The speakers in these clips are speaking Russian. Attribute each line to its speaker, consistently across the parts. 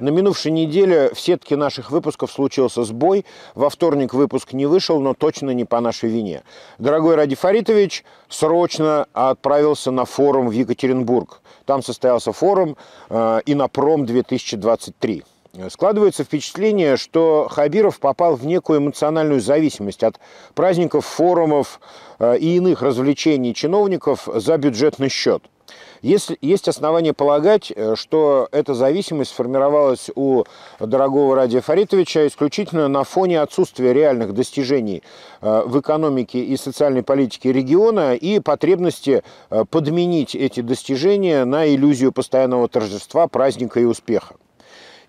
Speaker 1: На минувшей неделе в сетке наших выпусков случился сбой. Во вторник выпуск не вышел, но точно не по нашей вине. Дорогой Ради Фаритович срочно отправился на форум в Екатеринбург. Там состоялся форум э, пром 2023 Складывается впечатление, что Хабиров попал в некую эмоциональную зависимость от праздников, форумов э, и иных развлечений чиновников за бюджетный счет – есть, есть основания полагать, э, что эта зависимость сформировалась у дорогого Ради Фаритовича исключительно на фоне отсутствия реальных достижений э, в экономике и социальной политике региона и потребности э, подменить эти достижения на иллюзию постоянного торжества, праздника и успеха.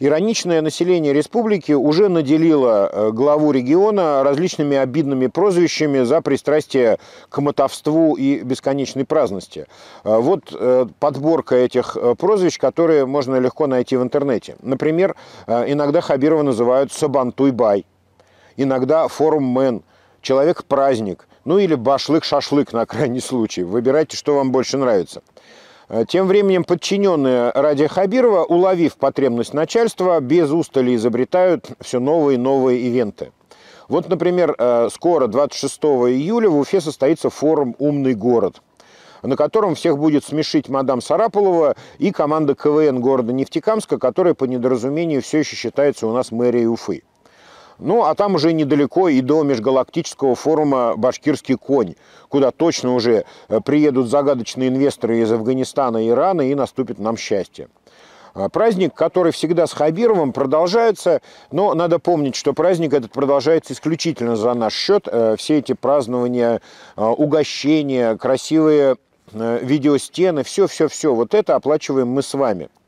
Speaker 1: Ироничное население республики уже наделило э, главу региона различными обидными прозвищами за пристрастие к мотовству и бесконечной праздности. Э, вот э, подборка этих прозвищ, которые можно легко найти в интернете. Например, иногда Хабирова называют Сабантуйбай, иногда Форуммен, Человек-праздник, ну или Башлык-шашлык на крайний случай. Выбирайте, что вам больше нравится. Э, тем временем подчиненные Ради Хабирова, уловив потребность начальства, без устали изобретают все новые и новые ивенты. Вот, например, э, скоро, 26 июля, в Уфе состоится форум «Умный город», на котором всех будет смешить мадам Сарапулова и команда КВН города Нефтекамска, которая по недоразумению все еще считается у нас мэрией Уфы. Ну, а там уже недалеко и до межгалактического форума «Башкирский конь», куда точно уже э, приедут загадочные инвесторы из Афганистана и Ирана, и наступит нам счастье. А праздник, который всегда с Хабировым, продолжается, но надо помнить, что праздник этот продолжается исключительно за наш счет. Э, все эти празднования, э, угощения, красивые видеостены, все-все-все, вот это оплачиваем мы с вами –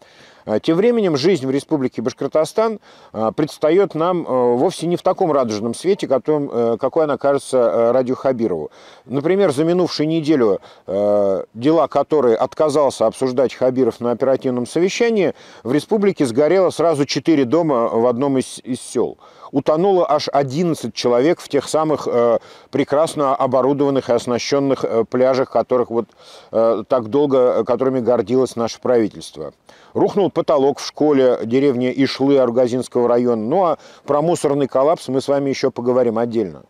Speaker 1: а, тем временем жизнь в Республике Башкортостан а, предстает нам а, вовсе не в таком радужном свете, которым, э, какой она кажется э, Радио Хабирову. Например, за минувшую неделю э, дела, которые отказался обсуждать Хабиров на оперативном совещании, в республике сгорело сразу четыре дома в одном из, из сел. Утонуло аж 11 человек в тех самых прекрасно оборудованных и оснащенных пляжах, которых вот так долго, которыми гордилось наше правительство. Рухнул потолок в школе деревни Ишлы Аргазинского района. Ну а про мусорный коллапс мы с вами еще поговорим отдельно.